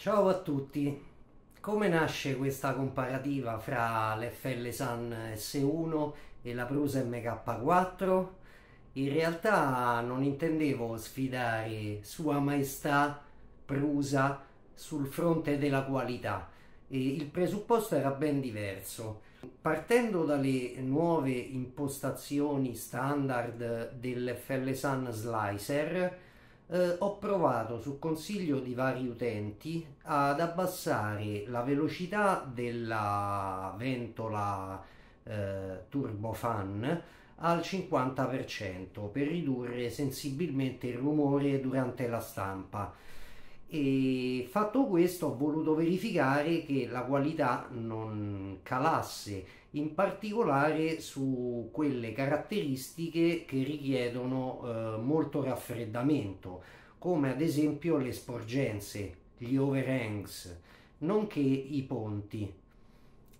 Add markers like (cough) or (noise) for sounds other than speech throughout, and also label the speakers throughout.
Speaker 1: Ciao a tutti, come nasce questa comparativa fra l'FL Sun S1 e la Prusa MK4? In realtà non intendevo sfidare Sua Maestà Prusa sul fronte della qualità, il presupposto era ben diverso. Partendo dalle nuove impostazioni standard dell'FL Sun Slicer, eh, ho provato su consiglio di vari utenti ad abbassare la velocità della ventola eh, turbofan al 50% per ridurre sensibilmente il rumore durante la stampa. E fatto questo ho voluto verificare che la qualità non calasse, in particolare su quelle caratteristiche che richiedono eh, molto raffreddamento, come ad esempio le sporgenze, gli overhangs, nonché i ponti.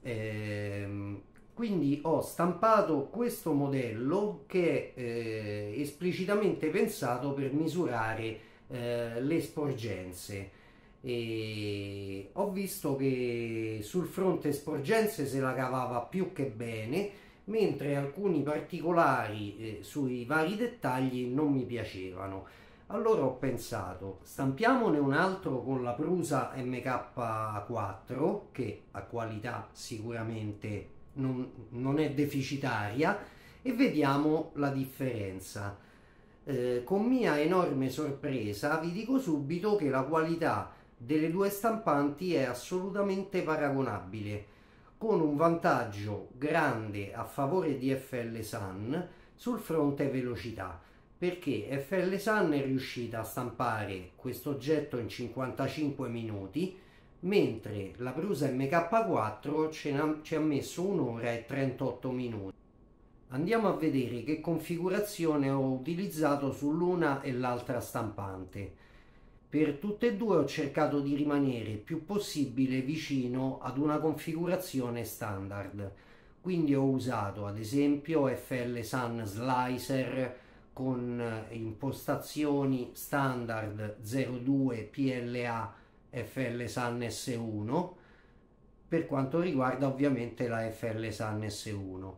Speaker 1: Ehm, quindi ho stampato questo modello che è eh, esplicitamente pensato per misurare eh, le sporgenze. E ho visto che sul fronte sporgenze se la cavava più che bene, mentre alcuni particolari eh, sui vari dettagli non mi piacevano. Allora ho pensato, stampiamone un altro con la Prusa MK4, che a qualità sicuramente non, non è deficitaria, e vediamo la differenza. Eh, con mia enorme sorpresa vi dico subito che la qualità delle due stampanti è assolutamente paragonabile, con un vantaggio grande a favore di FL Sun sul fronte velocità, perché FL Sun è riuscita a stampare questo oggetto in 55 minuti, mentre la Prusa MK4 ci ha messo un'ora e 38 minuti. Andiamo a vedere che configurazione ho utilizzato sull'una e l'altra stampante. Per tutte e due ho cercato di rimanere il più possibile vicino ad una configurazione standard. Quindi ho usato ad esempio FL Sun Slicer con impostazioni standard 02 PLA FL Sun S1 per quanto riguarda ovviamente la FL Sun S1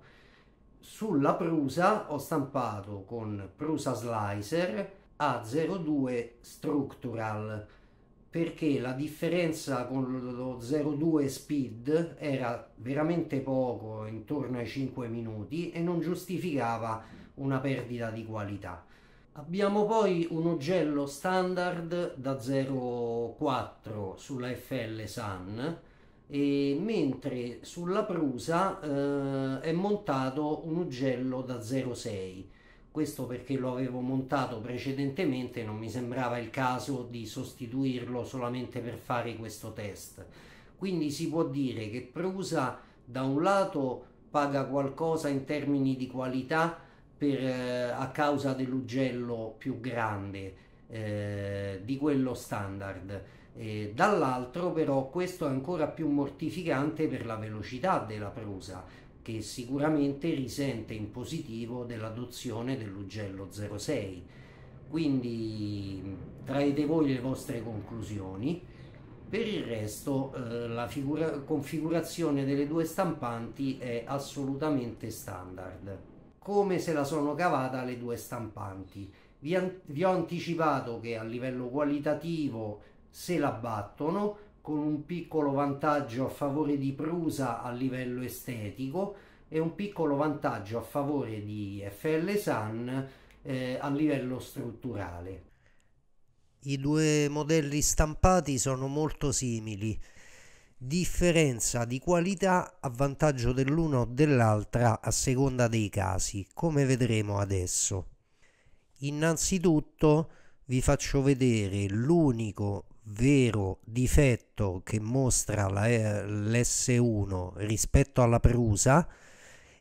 Speaker 1: sulla Prusa ho stampato con Prusa Slicer A02 Structural perché la differenza con lo 02 Speed era veramente poco, intorno ai 5 minuti, e non giustificava una perdita di qualità. Abbiamo poi un ugello standard da 0,4 sulla FL Sun e mentre sulla prusa eh, è montato un ugello da 0,6 questo perché lo avevo montato precedentemente non mi sembrava il caso di sostituirlo solamente per fare questo test quindi si può dire che prusa da un lato paga qualcosa in termini di qualità per, eh, a causa dell'ugello più grande eh, di quello standard eh, dall'altro però questo è ancora più mortificante per la velocità della prosa che sicuramente risente in positivo dell'adozione dell'ugello 06. Quindi traete voi le vostre conclusioni. Per il resto eh, la configurazione delle due stampanti è assolutamente standard. Come se la sono cavata le due stampanti. vi, vi ho anticipato che a livello qualitativo se la battono con un piccolo vantaggio a favore di Prusa a livello estetico e un piccolo vantaggio a favore di FL Sun eh, a livello strutturale. I due modelli stampati sono molto simili. Differenza di qualità a vantaggio dell'uno o dell'altra a seconda dei casi, come vedremo adesso. Innanzitutto vi faccio vedere l'unico vero difetto che mostra la, eh, l'S1 rispetto alla Prusa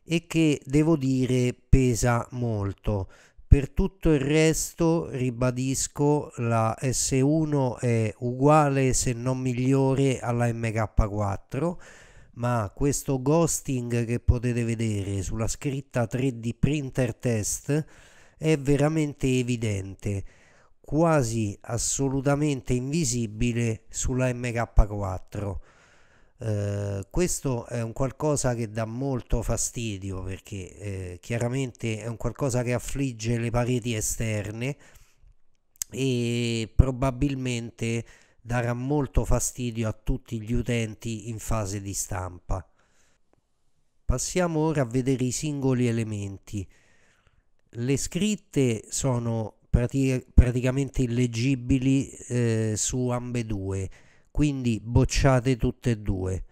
Speaker 1: e che devo dire pesa molto. Per tutto il resto ribadisco la S1 è uguale se non migliore alla MK4 ma questo ghosting che potete vedere sulla scritta 3D printer test è veramente evidente quasi assolutamente invisibile sulla MK4 eh, questo è un qualcosa che dà molto fastidio perché eh, chiaramente è un qualcosa che affligge le pareti esterne e probabilmente darà molto fastidio a tutti gli utenti in fase di stampa. Passiamo ora a vedere i singoli elementi. Le scritte sono prati- praticamente illeggibili eh, su ambedue, quindi bocciate tutte e due.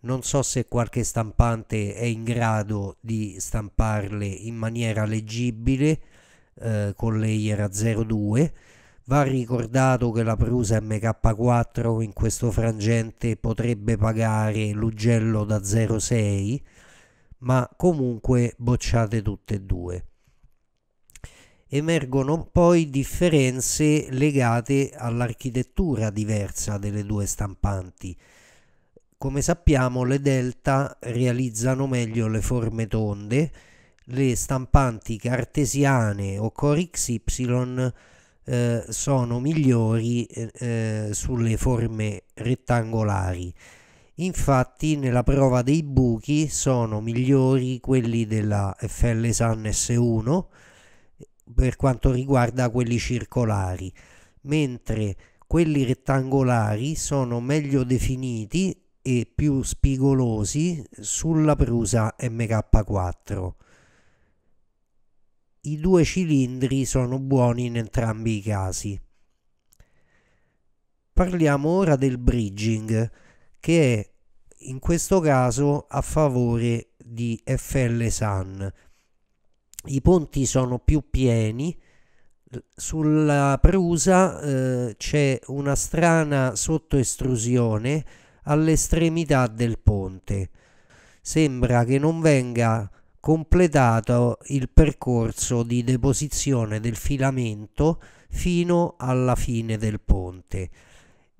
Speaker 1: Non so se qualche stampante è in grado di stamparle in maniera leggibile eh, con layer a 02. Va ricordato che la Prusa MK4 in questo frangente potrebbe pagare l'ugello da 06, ma comunque bocciate tutte e due emergono poi differenze legate all'architettura diversa delle due stampanti. Come sappiamo le delta realizzano meglio le forme tonde, le stampanti cartesiane o core XY eh, sono migliori eh, eh, sulle forme rettangolari. Infatti nella prova dei buchi sono migliori quelli della FL Sun S1 per quanto riguarda quelli circolari, mentre quelli rettangolari sono meglio definiti e più spigolosi sulla Prusa MK4. I due cilindri sono buoni in entrambi i casi. Parliamo ora del bridging, che è in questo caso a favore di FL Sun i ponti sono più pieni. Sulla Prusa eh, c'è una strana sottoestrusione all'estremità del ponte. Sembra che non venga completato il percorso di deposizione del filamento fino alla fine del ponte.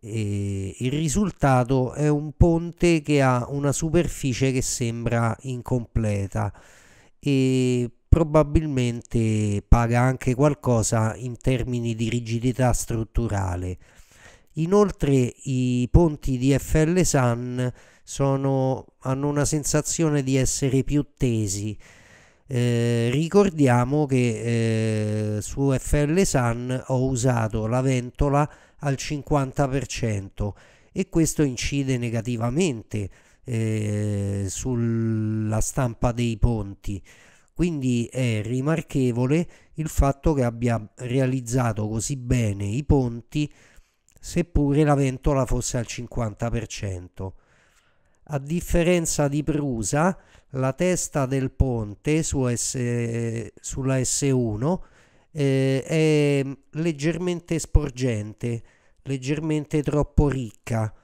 Speaker 1: E il risultato è un ponte che ha una superficie che sembra incompleta e probabilmente paga anche qualcosa in termini di rigidità strutturale. Inoltre i ponti di FL Sun sono, hanno una sensazione di essere più tesi. Eh, ricordiamo che eh, su FL Sun ho usato la ventola al 50% e questo incide negativamente eh, sulla stampa dei ponti. Quindi è rimarchevole il fatto che abbia realizzato così bene i ponti seppure la ventola fosse al 50%. A differenza di Prusa, la testa del ponte su S, sulla S1 eh, è leggermente sporgente, leggermente troppo ricca.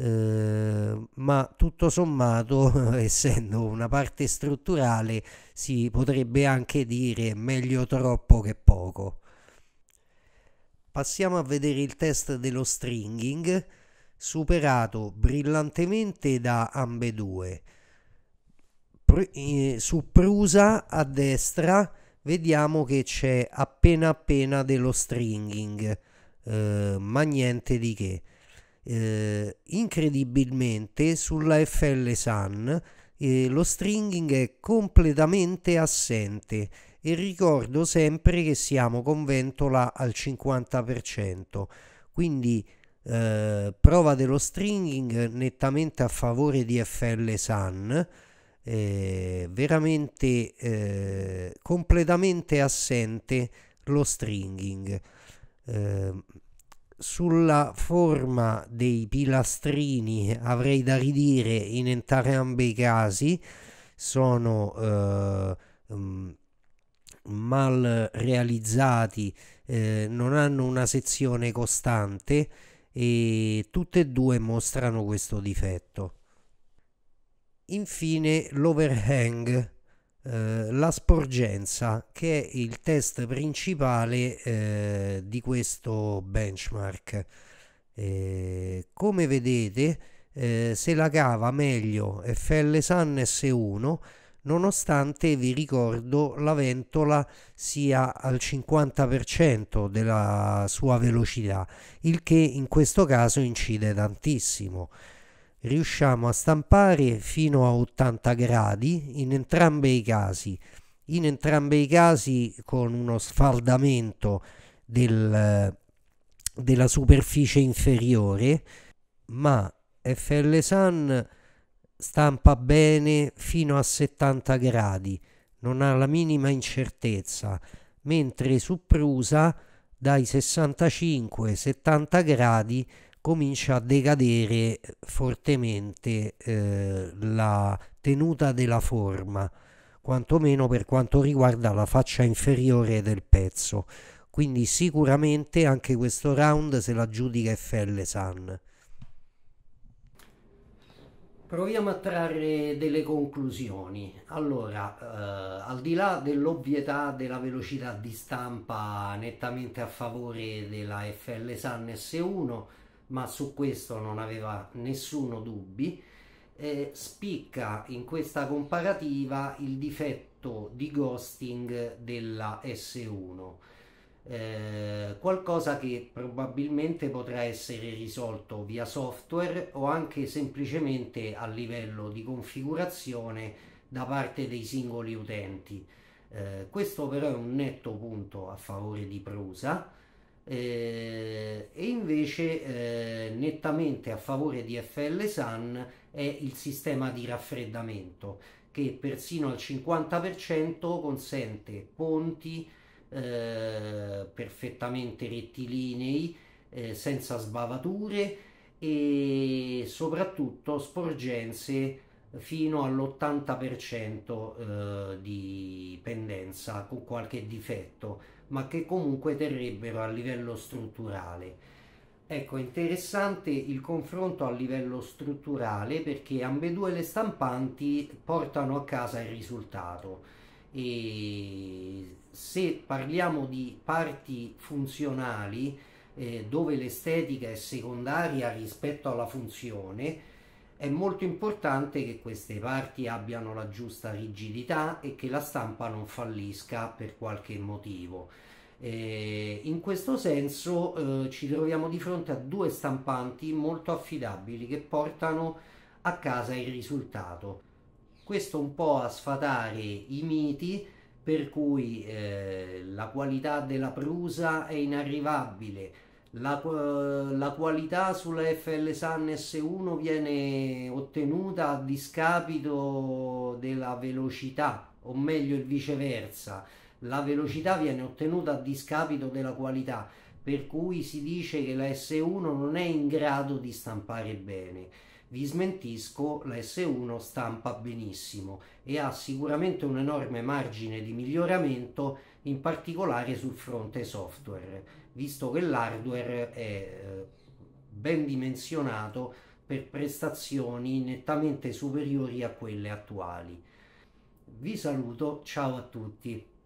Speaker 1: Ehm, ma tutto sommato, (laughs) essendo una parte strutturale, si potrebbe anche dire meglio troppo che poco. Passiamo a vedere il test dello stringing, superato brillantemente da ambedue. Pr eh, su Prusa a destra vediamo che c'è appena appena dello stringing, eh, ma niente di che eh, incredibilmente sulla FL Sun eh, lo stringing è completamente assente e ricordo sempre che siamo con ventola al 50%, quindi eh, prova dello stringing nettamente a favore di FL Sun, eh, veramente eh, completamente assente lo stringing. Ehm, sulla forma dei pilastrini avrei da ridire in entrambi i casi, sono eh, mm, mal realizzati, eh, non hanno una sezione costante e tutte e due mostrano questo difetto. Infine l'overhang eh, la sporgenza che è il test principale eh, di questo benchmark. Eh, come vedete eh, se la cava meglio FL Sun S1 nonostante vi ricordo la ventola sia al 50% della sua velocità il che in questo caso incide tantissimo riusciamo a stampare fino a 80 gradi in entrambi i casi in entrambi i casi con uno sfaldamento del, della superficie inferiore ma FL Sun stampa bene fino a 70 gradi non ha la minima incertezza mentre su Prusa dai 65-70 gradi comincia a decadere fortemente eh, la tenuta della forma, quantomeno per quanto riguarda la faccia inferiore del pezzo. Quindi sicuramente anche questo round se la giudica FL San. Proviamo a trarre delle conclusioni. Allora, eh, al di là dell'ovvietà della velocità di stampa nettamente a favore della FL San S1, ma su questo non aveva nessuno dubbi. Eh, spicca in questa comparativa il difetto di ghosting della S1, eh, qualcosa che probabilmente potrà essere risolto via software o anche semplicemente a livello di configurazione da parte dei singoli utenti. Eh, questo però è un netto punto a favore di Prusa eh, e invece eh, nettamente a favore di FL Sun è il sistema di raffreddamento che persino al 50% consente ponti eh, perfettamente rettilinei senza sbavature e soprattutto sporgenze fino all'80% eh, di pendenza con qualche difetto, ma che comunque terrebbero a livello strutturale. Ecco, interessante il confronto a livello strutturale perché ambedue le stampanti portano a casa il risultato. E se parliamo di parti funzionali, eh, dove l'estetica è secondaria rispetto alla funzione, è molto importante che queste parti abbiano la giusta rigidità e che la stampa non fallisca per qualche motivo. Eh, in questo senso eh, ci troviamo di fronte a due stampanti molto affidabili che portano a casa il risultato. Questo un po' a sfatare i miti per cui eh, la qualità della prusa è inarrivabile, la, la, qualità sulla FL Sun S1 viene ottenuta a discapito della velocità, o meglio il viceversa, la velocità viene ottenuta a discapito della qualità per cui si dice che la S1 non è in grado di stampare bene. Vi smentisco, la S1 stampa benissimo e ha sicuramente un enorme margine di miglioramento, in particolare sul fronte software, visto che l'hardware è eh, ben dimensionato per prestazioni nettamente superiori a quelle attuali. Vi saluto, ciao a tutti.